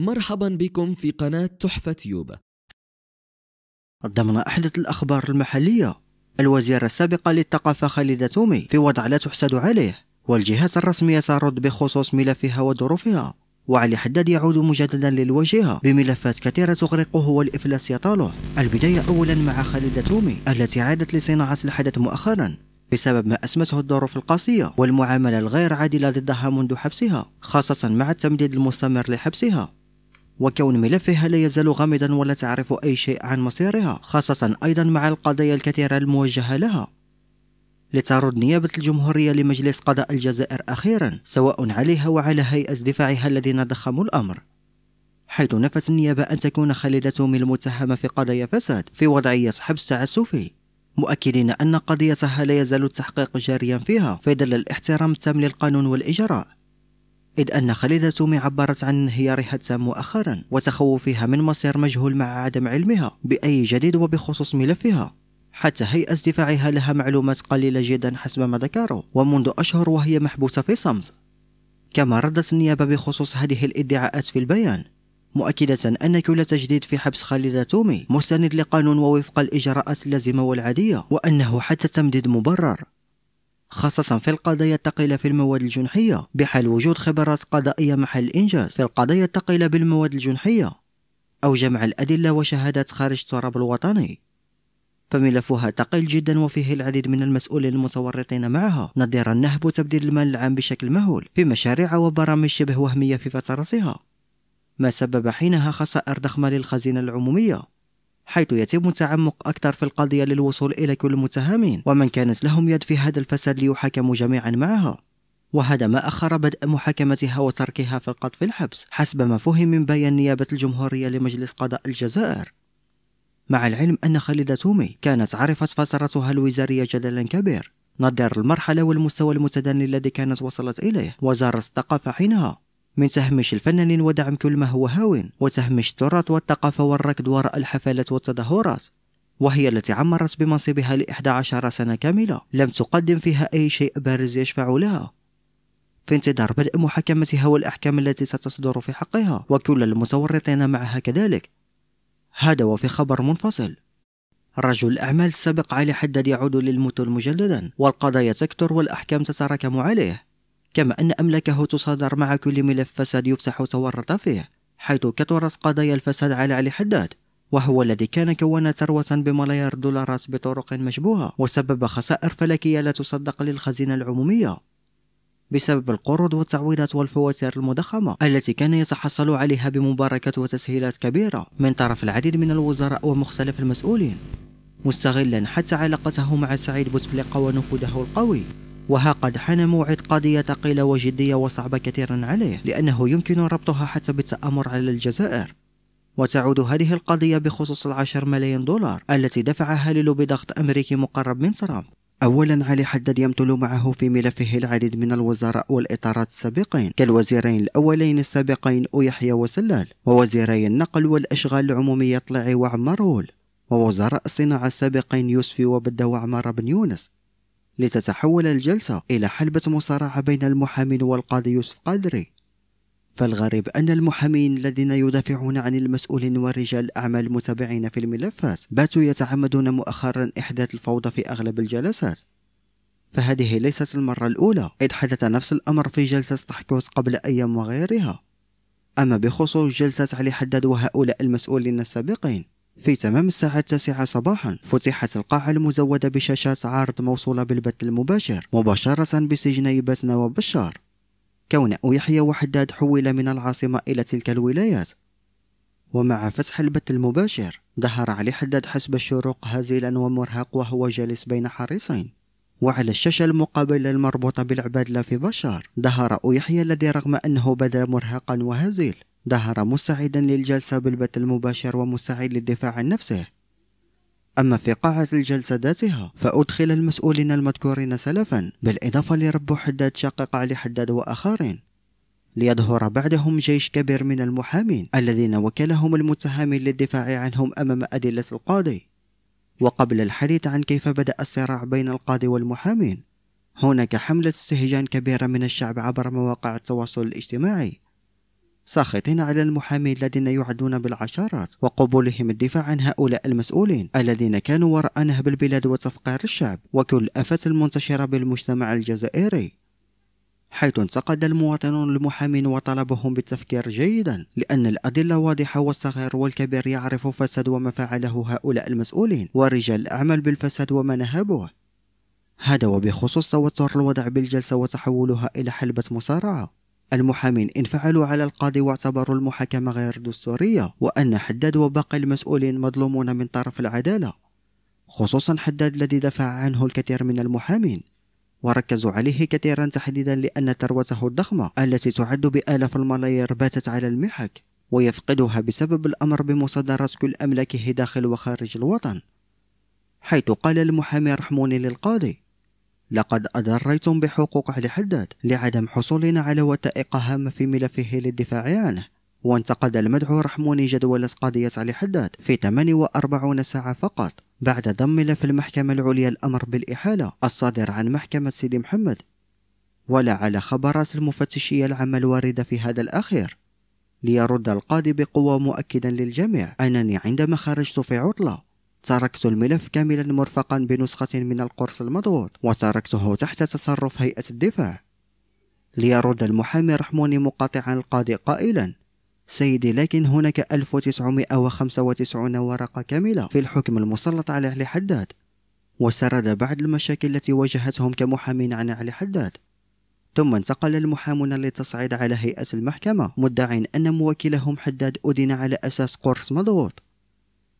مرحبا بكم في قناة تحفة يوبا ضمن أحدث الأخبار المحلية الوزيرة السابقة للثقافة خالدة تومي في وضع لا تحسد عليه والجهات الرسمية ترد بخصوص ملفها وظروفها وعلي حداد يعود مجددا للواجهة بملفات كثيرة تغرقه والإفلاس يطاله البداية أولا مع خالدة تومي التي عادت لصناعة الحدث مؤخرا بسبب ما أسمته الظروف القاسية والمعاملة الغير عادلة ضدها منذ حبسها خاصة مع التمديد المستمر لحبسها وكون ملفها لا يزال غامضا ولا تعرف أي شيء عن مصيرها خاصة أيضا مع القضايا الكثيرة الموجهة لها لترد نيابة الجمهورية لمجلس قضاء الجزائر أخيرا سواء عليها وعلى هيئة دفاعها الذين ضخموا الأمر حيث نفت النيابة أن تكون خالدة من المتهمة في قضايا فساد في وضعية حبس تعسفي مؤكدين أن قضيتها لا يزال التحقيق جاريا فيها في ظل الاحترام التام للقانون والإجراء إذ أن خالدة تومي عبرت عن انهيارها التام مؤخرا وتخوفها من مصير مجهول مع عدم علمها بأي جديد وبخصوص ملفها حتى هيئة دفاعها لها معلومات قليلة جدا حسب ما ذكروا ومنذ أشهر وهي محبوسة في صمت كما ردت النيابة بخصوص هذه الادعاءات في البيان مؤكدة أن كل تجديد في حبس خالدة تومي مستند لقانون ووفق الإجراءات اللازمة والعادية وأنه حتى تمديد مبرر خاصة في القضايا الثقيلة في المواد الجنحية بحال وجود خبرات قضائية محل الإنجاز في القضايا الثقيلة بالمواد الجنحية أو جمع الأدلة وشهادات خارج التراب الوطني فملفها ثقيل جدا وفيه العديد من المسؤولين المتورطين معها نظير النهب وتبديل المال العام بشكل مهول في مشاريع وبرامج شبه وهمية في فترتها ما سبب حينها خسائر ضخمة للخزينة العمومية حيث يتم التعمق أكثر في القضية للوصول إلى كل المتهمين ومن كانت لهم يد في هذا الفساد ليحاكموا جميعا معها وهذا ما أخر بدء محاكمتها وتركها في القذف الحبس حسب ما فهم من بيان نيابة الجمهورية لمجلس قضاء الجزائر مع العلم أن خالدة تومي كانت عرفت فترتها الوزارية جدلا كبير نظر المرحلة والمستوى المتدني الذي كانت وصلت إليه وزارة الثقافة حينها من تهميش الفنانين ودعم كل ما هو هاون وتهميش التراث والثقافة والركض وراء الحفلات والتظاهرات وهي التي عمرت بمنصبها لإحدى عشر سنة كاملة لم تقدم فيها أي شيء بارز يشفع لها في انتظار بدء محاكمتها والأحكام التي ستصدر في حقها وكل المتورطين معها كذلك هذا وفي خبر منفصل رجل الأعمال السابق علي حداد يعود للمثل مجددا والقضايا تكثر والأحكام تتراكم عليه كما أن أملاكه تصادر مع كل ملف فساد يفتح تورط فيه حيث كثرت قضايا الفساد على علي حداد وهو الذي كان كون ثروة بملايير دولارات بطرق مشبوهة وسبب خسائر فلكية لا تصدق للخزينة العمومية بسبب القروض والتعويضات والفواتير المضخمة التي كان يتحصل عليها بمباركات وتسهيلات كبيرة من طرف العديد من الوزراء ومختلف المسؤولين مستغلا حتى علاقته مع سعيد بوتفليقة ونفوذه القوي وها قد حان موعد قضية ثقيلة وجدية وصعبة كثيرا عليه لأنه يمكن ربطها حتى بالتآمر على الجزائر وتعود هذه القضية بخصوص العشر ملايين دولار التي دفعها للو بضغط أمريكي مقرب من ترامب أولا علي حدد يمثل معه في ملفه العديد من الوزراء والإطارات السابقين كالوزيرين الأولين السابقين أويحيى وسلال ووزيري النقل والأشغال العمومية طلعي وعمرول ووزراء الصناعة السابقين يوسفي وبدا وعمار بن يونس لتتحول الجلسة إلى حلبة مصارعة بين المحامين والقاضي يوسف قدري فالغريب أن المحامين الذين يدافعون عن المسؤولين ورجال الأعمال المتابعين في الملفات باتوا يتعمدون مؤخرا إحداث الفوضى في أغلب الجلسات فهذه ليست المرة الأولى إذ حدث نفس الأمر في جلسة تحكوس قبل أيام وغيرها أما بخصوص جلسة علي حداد وهؤلاء المسؤولين السابقين في تمام الساعة التاسعة صباحا فتحت القاعة المزودة بشاشات عرض موصولة بالبث المباشر مباشرة بسجني بسنا وبشار كون يحيى وحداد حول من العاصمة إلى تلك الولايات ومع فتح البث المباشر ظهر علي حداد حسب الشروق هزيلا ومرهق وهو جالس بين حريصين وعلى الشاشة المقابلة المربوطة بالعبادلة في بشار ظهر يحيى الذي رغم أنه بدا مرهقا وهزيل ظهر مساعدا للجلسة بالبث المباشر ومساعد للدفاع عن نفسه أما في قاعة الجلسة ذاتها فأدخل المسؤولين المذكورين سلفا بالإضافة لرب حداد شقق علي حداد وآخرين ليظهر بعدهم جيش كبير من المحامين الذين وكلهم المتهمين للدفاع عنهم أمام أدلة القاضي وقبل الحديث عن كيف بدأ الصراع بين القاضي والمحامين هناك حملة استهجان كبيرة من الشعب عبر مواقع التواصل الاجتماعي ساخطين على المحامين الذين يعدون بالعشرات وقبولهم الدفاع عن هؤلاء المسؤولين الذين كانوا وراء نهب البلاد وتفقير الشعب وكل الآفات المنتشرة بالمجتمع الجزائري حيث انتقد المواطنون المحامين وطلبهم بالتفكير جيدا لأن الأدلة واضحة والصغير والكبير يعرف فساد وما فعله هؤلاء المسؤولين ورجال الأعمال بالفساد وما نهبوه هذا وبخصوص توتر الوضع بالجلسة وتحولها إلى حلبة مصارعة المحامين انفعلوا على القاضي واعتبروا المحاكمة غير دستورية وأن حداد وباقي المسؤولين مظلومون من طرف العدالة خصوصا حداد الذي دفع عنه الكثير من المحامين وركزوا عليه كثيرا تحديدا لأن ثروته الضخمة التي تعد بآلاف الملايير باتت على المحك ويفقدها بسبب الأمر بمصادرة كل أملاكه داخل وخارج الوطن حيث قال المحامي رحموني للقاضي لقد أضريتم بحقوق أهل حداد لعدم حصولنا على وثائق هامة في ملفه للدفاع عنه وانتقد المدعو رحموني جدول قضية علي حداد في 48 ساعة فقط بعد ضم في المحكمة العليا الأمر بالإحالة الصادر عن محكمة سيدي محمد ولا على خبرات المفتشية العامة الواردة في هذا الأخير ليرد القاضي بقوة مؤكدا للجميع أنني عندما خرجت في عطلة تركت الملف كاملا مرفقا بنسخة من القرص المضغوط وتركته تحت تصرف هيئة الدفاع ليرد المحامي رحموني مقاطعا القاضي قائلا سيدي لكن هناك 1995 ورقة كاملة في الحكم المسلط على علي حداد وسرد بعض المشاكل التي واجهتهم كمحامين عن علي حداد ثم انتقل المحامون للتصعيد على هيئة المحكمة مدعين أن موكلهم حداد أدين على أساس قرص مضغوط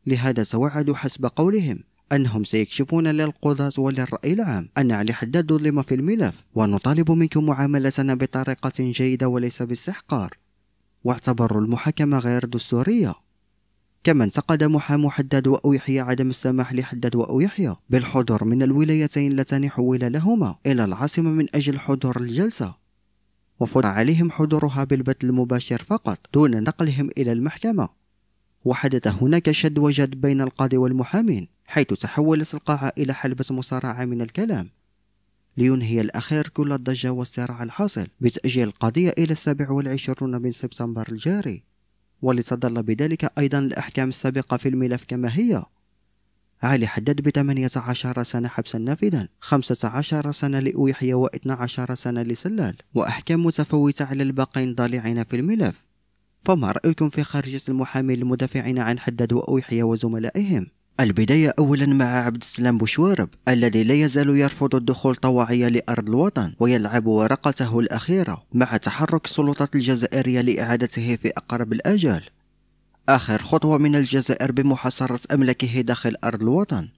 لهذا توعدوا حسب قولهم أنهم سيكشفون للقضاة وللرأي العام أن علي حداد ظلم في الملف ونطالب منكم معاملتنا بطريقة جيدة وليس باستحقار واعتبروا المحاكمة غير دستورية كما انتقد محام حداد يحيى عدم السماح لحداد يحيى بالحضور من الولايتين اللتان حول لهما إلى العاصمة من أجل حضور الجلسة وفرض عليهم حضورها بالبث المباشر فقط دون نقلهم إلى المحكمة وحدث هناك شد وجد بين القاضي والمحامين حيث تحولت القاعة إلى حلبة مصارعة من الكلام لينهي الأخير كل الضجة والصراع الحاصل بتأجيل القضية إلى السابع والعشرون من سبتمبر الجاري ولتظل بذلك أيضا الأحكام السابقة في الملف كما هي علي حدد ب 18 سنة حبسا نافذا 15 سنة لأويحية و 12 سنة لسلال وأحكام متفوتة على الباقين ضالعين في الملف فما رأيكم في خارجية المحامي للمدافعين عن حداد وأوحية وزملائهم؟ البداية أولا مع عبد السلام بوشوارب الذي لا يزال يرفض الدخول طواعية لأرض الوطن ويلعب ورقته الأخيرة مع تحرك السلطات الجزائرية لإعادته في أقرب الأجل آخر خطوة من الجزائر بمحاصرة أملاكه داخل أرض الوطن